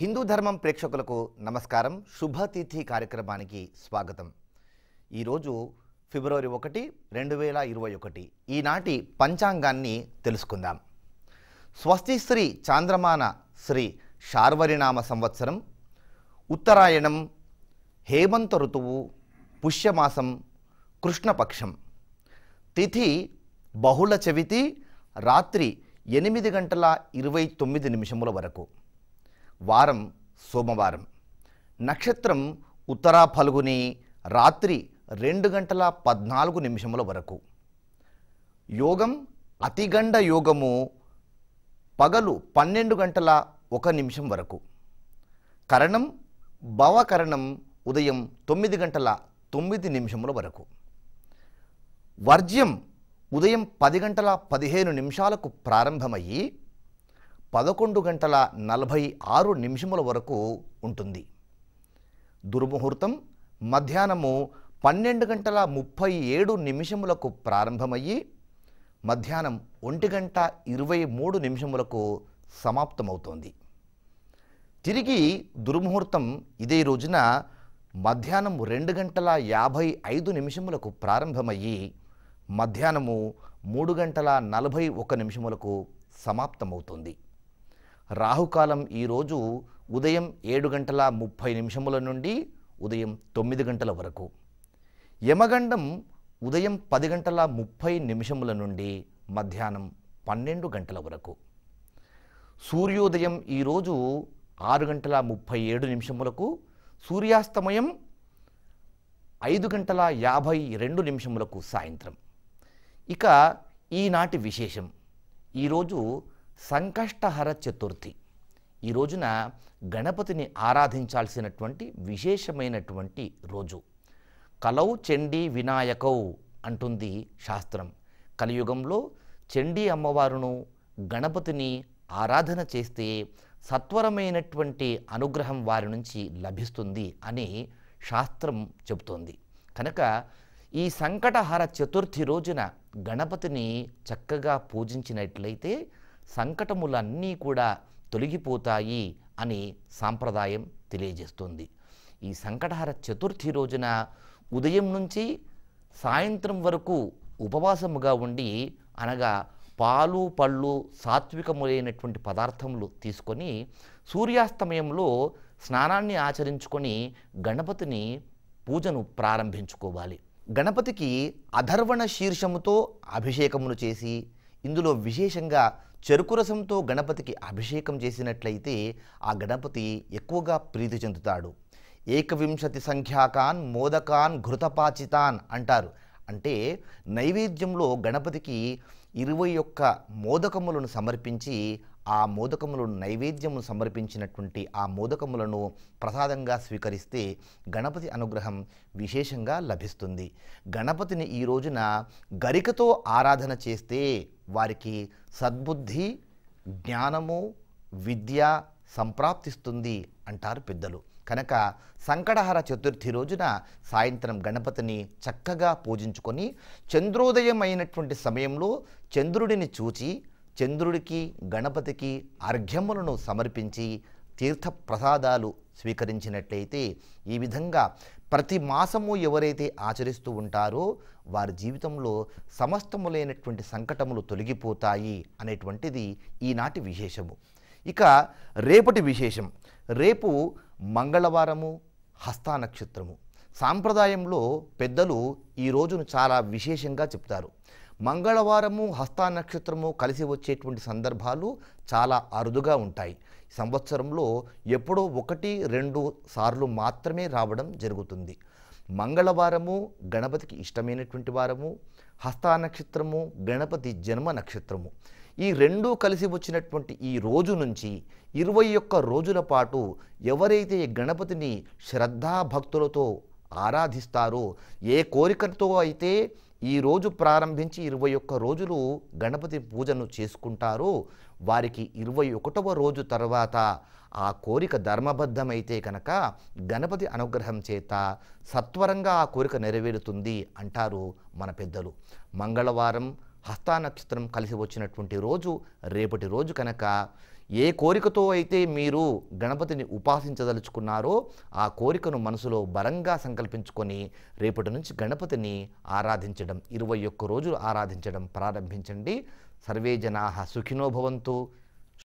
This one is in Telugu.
హిందూ ధర్మం ప్రేక్షకులకు నమస్కారం శుభతిథి కార్యక్రమానికి స్వాగతం ఈరోజు ఫిబ్రవరి ఒకటి రెండు వేల ఇరవై ఒకటి ఈనాటి పంచాంగాన్ని తెలుసుకుందాం స్వస్తి శ్రీ చాంద్రమాన శ్రీ శార్వరినామ సంవత్సరం ఉత్తరాయణం హేమంత ఋతువు పుష్యమాసం కృష్ణపక్షం తిథి బహుళ చవితి రాత్రి ఎనిమిది గంటల ఇరవై తొమ్మిది నిమిషముల వరకు వారం సోమవారం నక్షత్రం ఉత్తరా ఫలుగుని రాత్రి రెండు గంటల పద్నాలుగు నిమిషముల వరకు యోగం అతిగండ యోగము పగలు పన్నెండు గంటల ఒక నిమిషం వరకు కరణం భవకరణం ఉదయం తొమ్మిది గంటల తొమ్మిది నిమిషముల వరకు వర్జ్యం ఉదయం పది గంటల పదిహేను నిమిషాలకు ప్రారంభమయ్యి పదకొండు గంటల నలభై ఆరు నిమిషముల వరకు ఉంటుంది దుర్ముహూర్తం మధ్యాహ్నము పన్నెండు గంటల ముప్పై ఏడు నిమిషములకు ప్రారంభమయ్యి మధ్యాహ్నం ఒంటి గంట ఇరవై మూడు నిమిషములకు సమాప్తమవుతోంది తిరిగి దుర్ముహూర్తం ఇదే రోజున మధ్యాహ్నం రెండు గంటల యాభై ఐదు నిమిషములకు ప్రారంభమయ్యి మధ్యాహ్నము మూడు గంటల నలభై ఒక్క నిమిషములకు సమాప్తమవుతుంది రాహుకాలం ఈరోజు ఉదయం ఏడు గంటల ముప్పై నిమిషముల నుండి ఉదయం తొమ్మిది గంటల వరకు యమగండం ఉదయం పది గంటల ముప్పై నిమిషముల నుండి మధ్యాహ్నం పన్నెండు గంటల వరకు సూర్యోదయం ఈరోజు ఆరు గంటల ముప్పై ఏడు నిమిషములకు సూర్యాస్తమయం ఐదు గంటల యాభై రెండు నిమిషములకు సాయంత్రం ఇక ఈనాటి విశేషం ఈరోజు సంకష్టహర చతుర్థి ఈ రోజున గణపతిని ఆరాధించాల్సినటువంటి విశేషమైనటువంటి రోజు కలౌ చండీ వినాయకౌ అంటుంది శాస్త్రం కలియుగంలో చండీ అమ్మవారును గణపతిని ఆరాధన చేస్తే సత్వరమైనటువంటి అనుగ్రహం వారి నుంచి లభిస్తుంది అని శాస్త్రం చెబుతోంది కనుక ఈ సంకటహర చతుర్థి రోజున గణపతిని చక్కగా పూజించినట్లయితే సంకటములన్నీ కూడా తొలగిపోతాయి అని సాంప్రదాయం తెలియజేస్తుంది ఈ సంకటహర చతుర్థి రోజున ఉదయం నుంచి సాయంత్రం వరకు ఉపవాసముగా ఉండి అనగా పాలు పళ్ళు సాత్వికములైనటువంటి పదార్థములు తీసుకొని సూర్యాస్తమయంలో స్నానాన్ని ఆచరించుకొని గణపతిని పూజను ప్రారంభించుకోవాలి గణపతికి అధర్వణ శీర్షముతో అభిషేకములు చేసి ఇందులో విశేషంగా చెరుకు రసంతో గణపతికి అభిషేకం చేసినట్లయితే ఆ గణపతి ఎక్కువగా ప్రీతి చెందుతాడు ఏకవింశతి సంఖ్యాకాన్ మోదకాన్ ఘృతపాచితాన్ అంటారు అంటే నైవేద్యంలో గణపతికి ఇరవై ఒక్క మోదకములను సమర్పించి ఆ మోదకములను నైవేద్యము సమర్పించినటువంటి ఆ మోదకములను ప్రసాదంగా స్వీకరిస్తే గణపతి అనుగ్రహం విశేషంగా లభిస్తుంది గణపతిని ఈ రోజున గరికతో ఆరాధన చేస్తే వారికి సద్బుద్ధి జ్ఞానము విద్య సంప్రాప్తిస్తుంది అంటారు పెద్దలు కనుక సంకటహర చతుర్థి రోజున సాయంత్రం గణపతిని చక్కగా పూజించుకొని చంద్రోదయం అయినటువంటి సమయంలో చంద్రుడిని చూచి చంద్రుడికి గణపతికి అర్ఘ్యములను సమర్పించి తీర్థప్రసాదాలు స్వీకరించినట్లయితే ఈ విధంగా ప్రతి మాసము ఎవరైతే ఆచరిస్తూ ఉంటారో వారి జీవితంలో సమస్తములైనటువంటి సంకటములు తొలగిపోతాయి అనేటువంటిది ఈనాటి విశేషము ఇక రేపటి విశేషం రేపు మంగళవారము హస్తా నక్షత్రము సాంప్రదాయంలో పెద్దలు ఈ రోజును చాలా విశేషంగా చెప్తారు మంగళవారము హస్తా నక్షత్రము కలిసి వచ్చేటువంటి సందర్భాలు చాలా అరుదుగా ఉంటాయి సంవత్సరంలో ఎప్పుడో ఒకటి రెండు సార్లు మాత్రమే రావడం జరుగుతుంది మంగళవారము గణపతికి ఇష్టమైనటువంటి వారము హస్తా నక్షత్రము గణపతి జన్మ నక్షత్రము ఈ రెండూ కలిసి వచ్చినటువంటి ఈ రోజు నుంచి ఇరవై ఒక్క రోజుల పాటు ఎవరైతే గణపతిని శ్రద్ధాభక్తులతో ఆరాధిస్తారో ఏ కోరికతో అయితే ఈరోజు ప్రారంభించి ఇరవై ఒక్క రోజులు గణపతి పూజను చేసుకుంటారో వారికి ఇరవై ఒకటవ రోజు తర్వాత ఆ కోరిక ధర్మబద్ధమైతే కనుక గణపతి అనుగ్రహం చేత సత్వరంగా ఆ కోరిక నెరవేరుతుంది అంటారు మన పెద్దలు మంగళవారం హస్తానక్షత్రం కలిసి వచ్చినటువంటి రోజు రేపటి రోజు కనుక ఏ కోరికతో అయితే మీరు గణపతిని ఉపాసించదలుచుకున్నారో ఆ కోరికను మనసులో బలంగా సంకల్పించుకొని రేపటి నుంచి గణపతిని ఆరాధించడం ఇరవై ఒక్క రోజులు ఆరాధించడం ప్రారంభించండి సర్వే జనా సుఖినో భవంతు